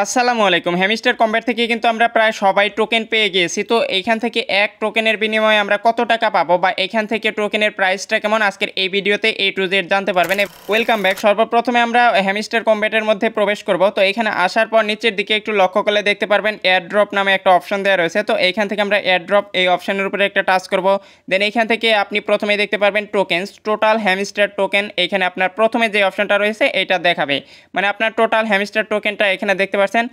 আসসালামু আলাইকুম hamster combat থেকে কিন্তু আমরা প্রায় সবাই টোকেন পেয়ে গিয়েছি তো এইখান থেকে এক টোকেনের বিনিময়ে আমরা কত টাকা পাবো বা এখান থেকে টোকেনের প্রাইসটা কেমন আজকের এই ভিডিওতে এ টু জেড জানতে পারবেন ওয়েলকাম ব্যাক সর্বপ্রথমে আমরা হ্যামিস্টার কম্ব্যাটের মধ্যে প্রবেশ করব তো এখানে আসার পর নিচের দিকে একটু লক্ষ্য করলে দেখতে পারবেন এয়ারড্রপ নামে একটা অপশন দেওয়া রয়েছে তো এইখান থেকে আমরা এয়ারড্রপ এই অপশনের উপরে একটা টাচ করব দেন এইখান থেকে আপনি প্রথমে দেখতে পারবেন টোকেন্স টোটাল হ্যামিস্টার টোকেন এখানে আপনার প্রথমে যে অপশনটা রয়েছে এটা দেখাবে মানে আপনার টোটাল হ্যামিস্টার টোকেনটা এখানে দেখতে পারছেন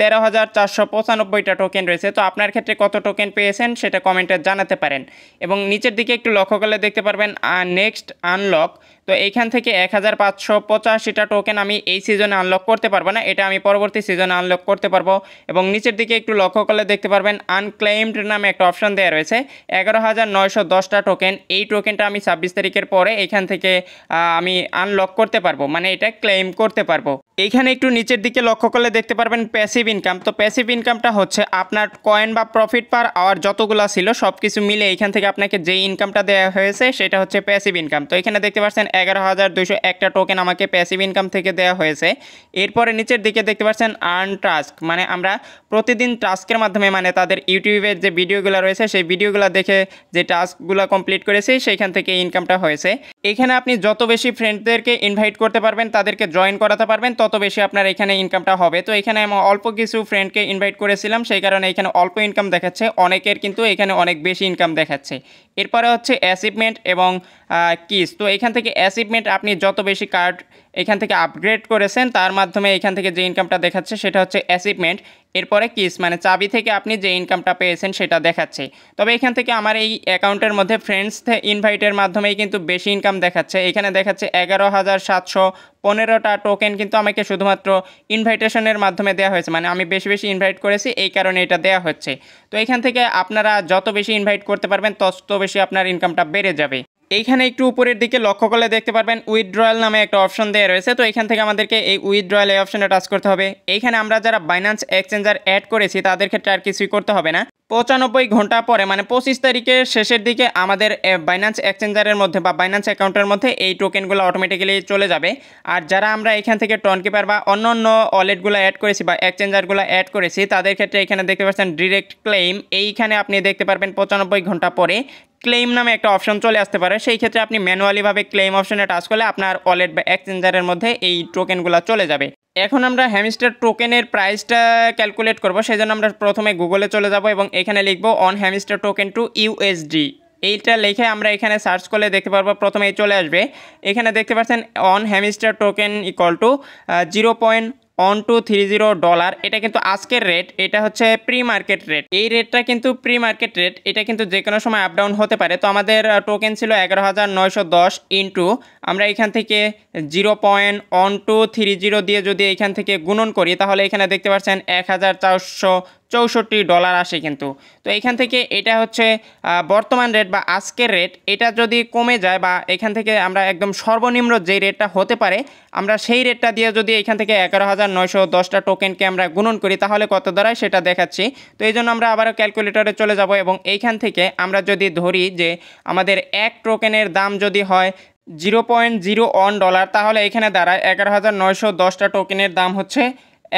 তেরো হাজার চারশো পঁচানব্বইটা টোকেন রয়েছে তো আপনার ক্ষেত্রে কত টোকেন পেয়েছেন সেটা কমেন্টে জানাতে পারেন এবং নিচের দিকে একটু লক্ষ্য করলে দেখতে পারবেন নেক্সট আনলক তো এইখান থেকে এক হাজার পাঁচশো পঁচাশিটা টোকেন আমি এই সিজনে আনলক করতে পারবো না এটা আমি পরবর্তী সিজনে আনলক করতে পারবো এবং নিচের দিকে একটু লক্ষ্য করলে দেখতে পারবেন আনক্লেমড নামে একটা অপশন দেওয়া রয়েছে এগারো হাজার নয়শো দশটা টোকেন এই টোকেনটা আমি ছাব্বিশ তারিখের পরে এখান থেকে আমি আনলক করতে পারবো মানে এটা ক্লেম করতে পারবো এইখানে একটু নিচের দিকে লক্ষ্য করলে দেখতে পারবেন প্যাসিভ ইনকাম তো প্যাসিভ ইনকামটা হচ্ছে আপনার কয়েন বা প্রফিট পার আওয়ার যতগুলো ছিল সব কিছু মিলে এখান থেকে আপনাকে যে ইনকামটা দেওয়া হয়েছে সেটা হচ্ছে প্যাসিভ ইনকাম তো এখানে দেখতে পাচ্ছেন এগারো হাজার দুশো একটা টোকেন আমাকে প্যাসিভ ইনকাম থেকে দেওয়া হয়েছে এরপরে নিচের দিকে দেখতে পাচ্ছেন আর্ন টাস্ক মানে আমরা প্রতিদিন টাস্কের মাধ্যমে মানে তাদের ইউটিউবের যে ভিডিওগুলো রয়েছে সেই ভিডিওগুলো দেখে যে টাস্কগুলো কমপ্লিট করেছি সেইখান থেকে ইনকামটা হয়েছে এখানে আপনি যত বেশি ফ্রেন্ডদেরকে ইনভাইট করতে পারবেন তাদেরকে জয়েন করাতে পারবেন তত বেশি আপনার এখানে ইনকামটা হবে তো এখানে আমি অল্প কিছু ফ্রেন্ডকে ইনভাইট করেছিলাম সেই কারণে এখানে অল্প ইনকাম দেখাচ্ছে অনেকের কিন্তু এখানে অনেক বেশি ইনকাম দেখাচ্ছে এরপরে হচ্ছে অ্যাচিভমেন্ট এবং কিস তো এখান থেকে অ্যাচিভমেন্ট আপনি যত বেশি কার্ড এখান থেকে আপগ্রেড করেছেন তার মাধ্যমে এখান থেকে যে ইনকামটা দেখাচ্ছে সেটা হচ্ছে অ্যাচিভমেন্ট এরপরে কিস মানে চাবি থেকে আপনি যে ইনকামটা পেয়েছেন সেটা দেখাচ্ছে তবে এখান থেকে আমার এই অ্যাকাউন্টের মধ্যে ফ্রেন্ডস ইনভাইটের মাধ্যমেই কিন্তু বেশি ইনকাম দেখাচ্ছে এখানে দেখাচ্ছে এগারো হাজার সাতশো পনেরোটা টোকেন কিন্তু আমাকে শুধুমাত্র ইনভাইটেশনের মাধ্যমে দেওয়া হয়েছে মানে আমি বেশি বেশি ইনভাইট করেছি এই কারণে এটা দেওয়া হচ্ছে তো এখান থেকে আপনারা যত বেশি ইনভাইট করতে পারবেন তত বেশি আপনার ইনকামটা বেড়ে যাবে এইখানে একটু উপরের দিকে লক্ষ্য করলে দেখতে পারবেন উইথড্রয়াল নামে একটা অপশন দেওয়া দেওয়া রয়েছে তো এখান থেকে আমাদেরকে এই উইথড্রয়াল এই অপশনে টাচ করতে হবে এইখানে আমরা যারা বাইন্যান্স এক্সচেঞ্জার অ্যাড করেছি তাদের ক্ষেত্রে আর কিছুই করতে হবে না পঁচানব্বই ঘন্টা পরে মানে পঁচিশ তারিখের শেষের দিকে আমাদের বাইন্যান্স এক্সচেঞ্জারের মধ্যে বা বাইন্যান্স অ্যাকাউন্টের মধ্যে এই টোকেনগুলো অটোমেটিক্যালি চলে যাবে আর যারা আমরা এখান থেকে টনকিপার বা অন্য অন্য ওয়ালেটগুলো অ্যাড করেছি বা এক্সচেঞ্জারগুলো অ্যাড করেছি তাদের ক্ষেত্রে এখানে দেখতে পাচ্ছেন ডিরেক্ট ক্লেম এইখানে আপনি দেখতে পারবেন পঁচানব্বই ঘন্টা পরে ক্লেম নামে একটা অপশন চলে আসতে পারে সেই ক্ষেত্রে আপনি ম্যানুয়ালিভাবে ক্লেম অপশনে টাচ করলে আপনার ওয়ালেট বা এক্সচেঞ্জারের মধ্যে এই টোকেনগুলো চলে যাবে এখন আমরা হ্যামস্টার টোকেনের প্রাইসটা ক্যালকুলেট করব জন্য আমরা প্রথমে গুগলে চলে যাব এবং এখানে লিখব one hamster token to USD এইটা লিখে আমরা এখানে সার্চ করলে দেখতে পারবো প্রথমেই চলে আসবে এখানে দেখতে পাচ্ছেন one hamster token equal to zero point one two three zero dollar এটা কিন্তু আজকের রেট এটা হচ্ছে প্রি মার্কেট রেট এই রেটটা কিন্তু প্রি মার্কেট রেট এটা কিন্তু যে কোনো সময় আপ ডাউন হতে পারে তো আমাদের টোকেন ছিল এগারো হাজার নয়শো দশ ইন্টু আমরা এখান থেকে zero point one two three zero দিয়ে যদি এখান থেকে গুণন করি তাহলে এখানে দেখতে পাচ্ছেন এক হাজার চারশো চৌষট্টি ডলার আসে কিন্তু তো এখান থেকে এটা হচ্ছে বর্তমান রেট বা আজকের রেট এটা যদি কমে যায় বা এখান থেকে আমরা একদম সর্বনিম্ন যে রেটটা হতে পারে আমরা সেই রেটটা দিয়ে যদি এখান থেকে এগারো হাজার নয়শো দশটা টোকেনকে আমরা গুণন করি তাহলে কত দাঁড়ায় সেটা দেখাচ্ছি তো এই জন্য আমরা আবারও ক্যালকুলেটরে চলে যাব এবং এইখান থেকে আমরা যদি ধরি যে আমাদের এক টোকেনের দাম যদি হয় zero point zero one dollar তাহলে এখানে দাঁড়ায় এগারো হাজার নয়শো দশটা টোকেনের দাম হচ্ছে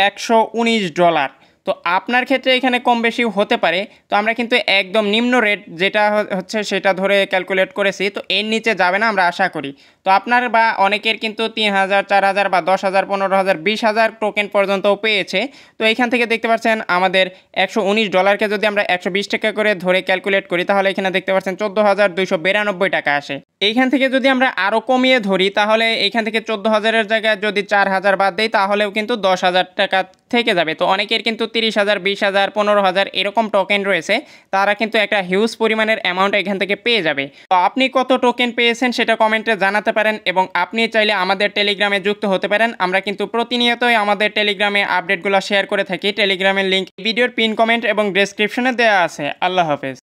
একশো উনিশ ডলার তো আপনার ক্ষেত্রে এখানে কম বেশি হতে পারে তো আমরা কিন্তু একদম নিম্ন রেট যেটা হচ্ছে সেটা ধরে ক্যালকুলেট করেছি তো এর নিচে যাবে না আমরা আশা করি তো আপনার বা অনেকের কিন্তু তিন হাজার চার হাজার বা দশ হাজার পনেরো হাজার বিশ হাজার টোকেন পর্যন্ত পেয়েছে তো এখান থেকে দেখতে পাচ্ছেন আমাদের একশো উনিশ ডলারকে যদি আমরা একশো বিশ টাকা করে ধরে ক্যালকুলেট করি তাহলে এখানে দেখতে পাচ্ছেন চোদ্দো হাজার দুইশো বিরানব্বই টাকা আসে এইখান থেকে যদি আমরা আরও কমিয়ে ধরি তাহলে এখান থেকে চোদ্দো হাজারের জায়গায় যদি চার হাজার বাদ দিই তাহলেও কিন্তু দশ হাজার টাকা থেকে যাবে তো অনেকের কিন্তু তিরিশ হাজার বিশ হাজার পনেরো হাজার এরকম টোকেন রয়েছে তারা কিন্তু একটা হিউজ পরিমাণের অ্যামাউন্ট এখান থেকে পেয়ে যাবে তো আপনি কত টোকেন পেয়েছেন সেটা কমেন্টে জানাতে পারেন এবং আপনি চাইলে আমাদের টেলিগ্রামে যুক্ত হতে পারেন আমরা কিন্তু প্রতিনিয়তই আমাদের টেলিগ্রামে আপডেটগুলো শেয়ার করে থাকি টেলিগ্রামের লিঙ্ক ভিডিওর পিন কমেন্ট এবং ডেসক্রিপশনে দেওয়া আছে আল্লাহ হাফেজ